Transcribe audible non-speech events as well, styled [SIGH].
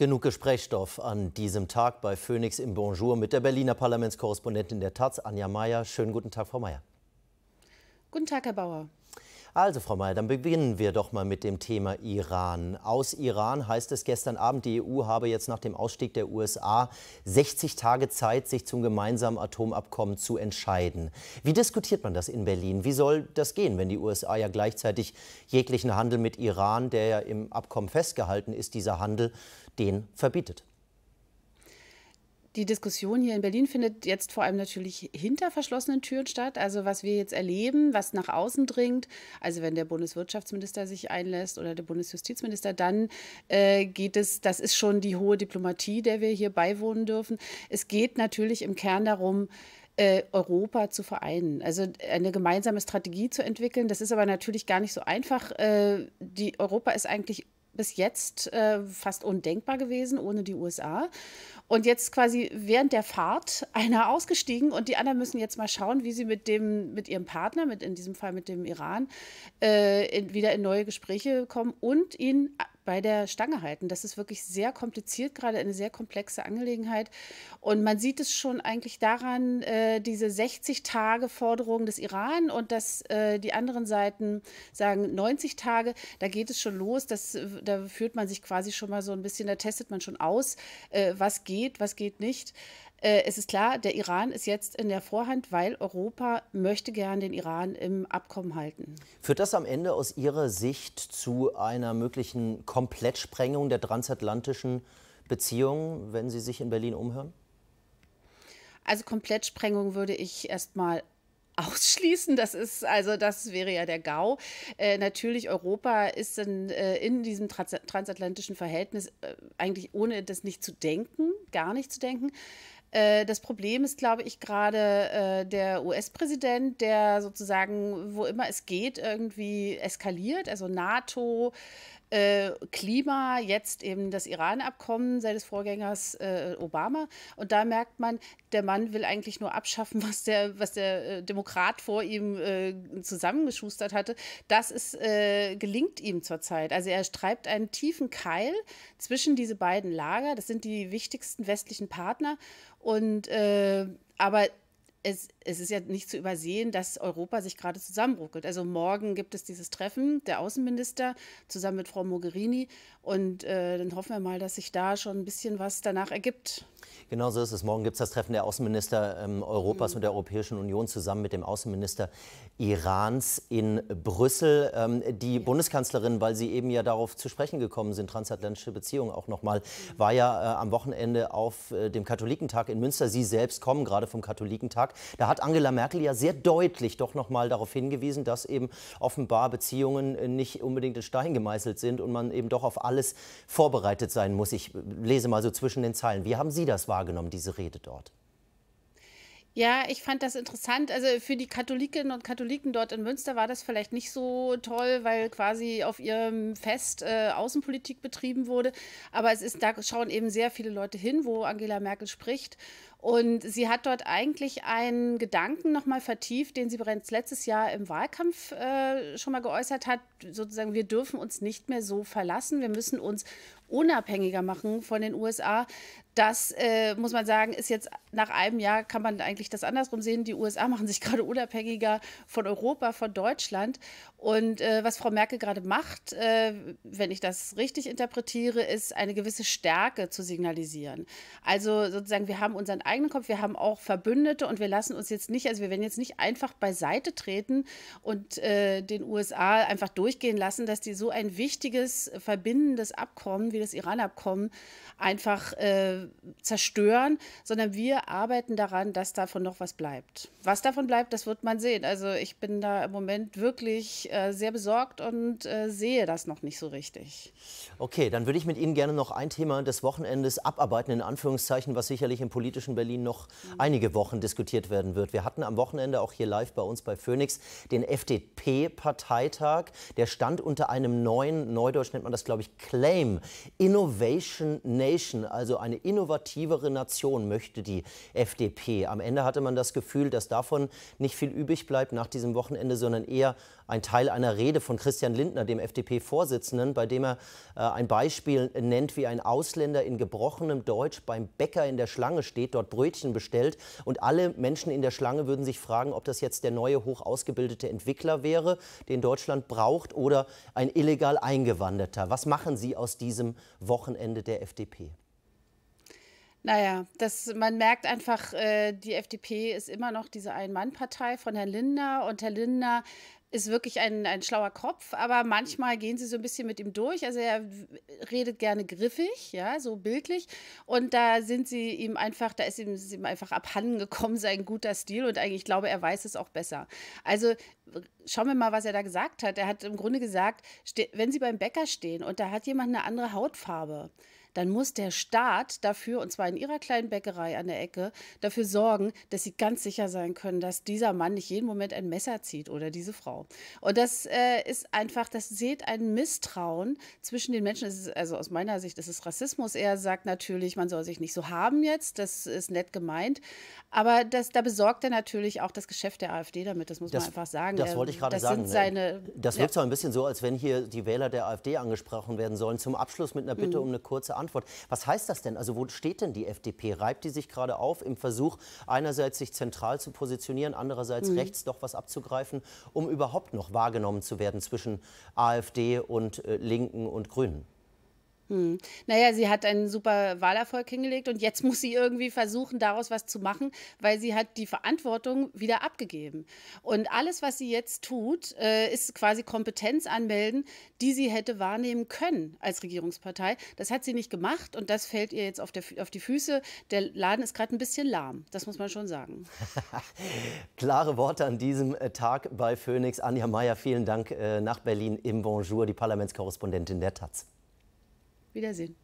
Genug Gesprächsstoff an diesem Tag bei Phoenix im Bonjour mit der Berliner Parlamentskorrespondentin der Taz, Anja Mayer. Schönen guten Tag, Frau Mayer. Guten Tag, Herr Bauer. Also, Frau Mayer, dann beginnen wir doch mal mit dem Thema Iran. Aus Iran heißt es gestern Abend, die EU habe jetzt nach dem Ausstieg der USA 60 Tage Zeit, sich zum gemeinsamen Atomabkommen zu entscheiden. Wie diskutiert man das in Berlin? Wie soll das gehen, wenn die USA ja gleichzeitig jeglichen Handel mit Iran, der ja im Abkommen festgehalten ist, dieser Handel, den verbietet? Die Diskussion hier in Berlin findet jetzt vor allem natürlich hinter verschlossenen Türen statt. Also was wir jetzt erleben, was nach außen dringt, also wenn der Bundeswirtschaftsminister sich einlässt oder der Bundesjustizminister, dann äh, geht es, das ist schon die hohe Diplomatie, der wir hier beiwohnen dürfen. Es geht natürlich im Kern darum, äh, Europa zu vereinen, also eine gemeinsame Strategie zu entwickeln. Das ist aber natürlich gar nicht so einfach. Äh, die Europa ist eigentlich bis jetzt äh, fast undenkbar gewesen ohne die USA und jetzt quasi während der Fahrt [LAUGHS] einer ausgestiegen und die anderen müssen jetzt mal schauen, wie sie mit dem, mit ihrem Partner, mit in diesem Fall mit dem Iran, äh, in, wieder in neue Gespräche kommen und ihn bei der Stange halten. Das ist wirklich sehr kompliziert, gerade eine sehr komplexe Angelegenheit. Und man sieht es schon eigentlich daran, äh, diese 60-Tage-Forderung des Iran und dass äh, die anderen Seiten sagen 90 Tage, da geht es schon los. Das, da führt man sich quasi schon mal so ein bisschen, da testet man schon aus, äh, was geht geht, was geht nicht. Äh, es ist klar, der Iran ist jetzt in der Vorhand, weil Europa möchte gern den Iran im Abkommen halten. Führt das am Ende aus Ihrer Sicht zu einer möglichen Komplettsprengung der transatlantischen Beziehungen, wenn Sie sich in Berlin umhören? Also Komplettsprengung würde ich erstmal [LAUGHS] ausschließen. Das ist also, das wäre ja der GAU. Äh, natürlich, Europa ist in, äh, in diesem transatlantischen Verhältnis äh, eigentlich ohne das nicht zu denken gar nicht zu denken. Äh, das Problem ist, glaube ich, gerade äh, der US-Präsident, der sozusagen, wo immer es geht, irgendwie eskaliert. Also NATO, äh, Klima, jetzt eben das Iran-Abkommen seines Vorgängers äh, Obama. Und da merkt man, der Mann will eigentlich nur abschaffen, [LAUGHS] was der, was der äh, Demokrat vor ihm äh, zusammengeschustert hatte. Das ist, äh, gelingt ihm zurzeit. Also er streibt einen tiefen Keil zwischen diese beiden Lager. Das sind die wichtigsten westlichen Partner. Und aber es, es, ist ja nicht zu übersehen, dass Europa sich gerade zusammenruckelt. Also morgen gibt es dieses Treffen der Außenminister zusammen mit Frau Mogherini und äh, dann hoffen wir mal, dass sich da schon ein bisschen was danach ergibt. Genau so ist es. Morgen gibt es das Treffen der Außenminister ähm, Europas mhm. und der Europäischen Union zusammen mit dem Außenminister Irans in Brüssel. Ähm, die ja. Bundeskanzlerin, weil Sie eben ja darauf zu sprechen gekommen sind, transatlantische Beziehungen auch nochmal, mhm. war ja äh, am Wochenende auf äh, dem Katholikentag in Münster. Sie selbst kommen gerade vom Katholikentag. Tag. Da hat Angela Merkel ja sehr deutlich doch noch mal darauf hingewiesen, dass eben offenbar Beziehungen nicht unbedingt in Stein gemeißelt sind und man eben doch auf alles vorbereitet sein muss. Ich lese mal so zwischen den Zeilen. Wie haben Sie das wahrgenommen, diese Rede dort? Ja, ich fand das interessant. Also für die Katholikinnen und Katholiken dort in Münster war das vielleicht nicht so toll, weil quasi auf ihrem Fest äh, Außenpolitik betrieben wurde. Aber es ist, da schauen eben sehr viele Leute hin, wo Angela Merkel spricht. Und sie hat dort eigentlich einen Gedanken nochmal vertieft, den sie bereits letztes Jahr im Wahlkampf äh, schon mal geäußert hat. Sozusagen, wir dürfen uns nicht mehr so verlassen. Wir müssen uns unabhängiger machen von den USA das äh, muss man sagen, ist jetzt nach einem Jahr, kann man eigentlich das andersrum sehen. Die USA machen sich [LAUGHS] gerade unabhängiger von Europa, von Deutschland. Und äh, was Frau Merkel gerade macht, äh, wenn ich das richtig interpretiere, ist eine gewisse Stärke zu signalisieren. Also sozusagen, wir haben unseren eigenen Kopf, wir haben auch Verbündete und wir lassen uns jetzt nicht, also wir werden jetzt nicht einfach beiseite treten und äh, den USA einfach durchgehen lassen, dass die so ein wichtiges, verbindendes Abkommen wie das Iran-Abkommen einfach äh, zerstören, sondern wir arbeiten daran, dass davon noch was bleibt. Was davon bleibt, das wird man sehen. Also ich bin da im Moment wirklich äh, sehr besorgt und äh, sehe das noch nicht so richtig. Okay, dann würde ich mit Ihnen gerne noch ein Thema des Wochenendes abarbeiten, in Anführungszeichen, was sicherlich im politischen Berlin noch mhm. einige Wochen diskutiert werden wird. Wir hatten am Wochenende auch hier live bei uns bei Phoenix den FDP-Parteitag. Der stand unter einem neuen, neudeutsch nennt man das, glaube ich, Claim, Innovation Nation, also eine innovativere Nation möchte die FDP. Am Ende hatte man das Gefühl, dass davon nicht viel übrig bleibt nach diesem Wochenende, sondern eher ein Teil einer Rede von Christian Lindner, dem FDP-Vorsitzenden, bei dem er äh, ein Beispiel nennt, wie ein Ausländer in gebrochenem Deutsch beim Bäcker in der Schlange steht, dort Brötchen bestellt und alle Menschen in der Schlange würden sich fragen, ob das jetzt der neue hoch ausgebildete Entwickler wäre, den Deutschland braucht, oder ein illegal eingewanderter. Was machen Sie aus diesem Wochenende der FDP? Naja, das, man merkt einfach, äh, die FDP ist immer noch diese Ein-Mann-Partei von Herrn Lindner. Und Herr Lindner ist wirklich ein, ein schlauer Kopf, aber manchmal gehen sie so ein bisschen mit ihm durch. Also er redet gerne griffig, ja, so bildlich. Und da sind sie ihm einfach, da ist ihm, ist ihm einfach abhanden gekommen, sein guter Stil. Und eigentlich, ich glaube, er weiß es auch besser. Also schauen wir mal, was er da gesagt hat. Er hat im Grunde gesagt, wenn Sie beim Bäcker stehen und da hat jemand eine andere Hautfarbe, dann muss der Staat dafür, und zwar in ihrer kleinen Bäckerei an der Ecke, dafür sorgen, dass sie ganz sicher sein können, dass dieser Mann nicht jeden Moment ein Messer zieht oder diese Frau. Und das äh, ist einfach, das seht ein Misstrauen zwischen den Menschen. Ist, also aus meiner Sicht ist es Rassismus. Er sagt natürlich, man soll sich nicht so haben jetzt, das ist nett gemeint. Aber das, da besorgt er natürlich auch das Geschäft der AfD damit, das muss das, man einfach sagen. Das wollte ich gerade sagen. Seine, das wirkt ja. so ein bisschen so, als wenn hier die Wähler der AfD angesprochen werden sollen. Zum Abschluss mit einer Bitte mhm. um eine kurze Antwort. Was heißt das denn? Also wo steht denn die FDP? Reibt die sich gerade auf im Versuch, einerseits sich zentral zu positionieren, andererseits mhm. rechts doch was abzugreifen, um überhaupt noch wahrgenommen zu werden zwischen AfD und äh, Linken und Grünen? Hm. Naja, sie hat einen super Wahlerfolg hingelegt und jetzt muss sie irgendwie versuchen, daraus was zu machen, weil sie hat die Verantwortung wieder abgegeben. Und alles, was sie jetzt tut, äh, ist quasi Kompetenz anmelden, die sie hätte wahrnehmen können als Regierungspartei. Das hat sie nicht gemacht und das fällt ihr jetzt auf, der, auf die Füße. Der Laden ist gerade ein bisschen lahm, das muss man schon sagen. [LAUGHS] Klare Worte an diesem äh, Tag bei Phoenix. Anja Mayer, vielen Dank äh, nach Berlin im Bonjour, die Parlamentskorrespondentin der Taz. Wiedersehen.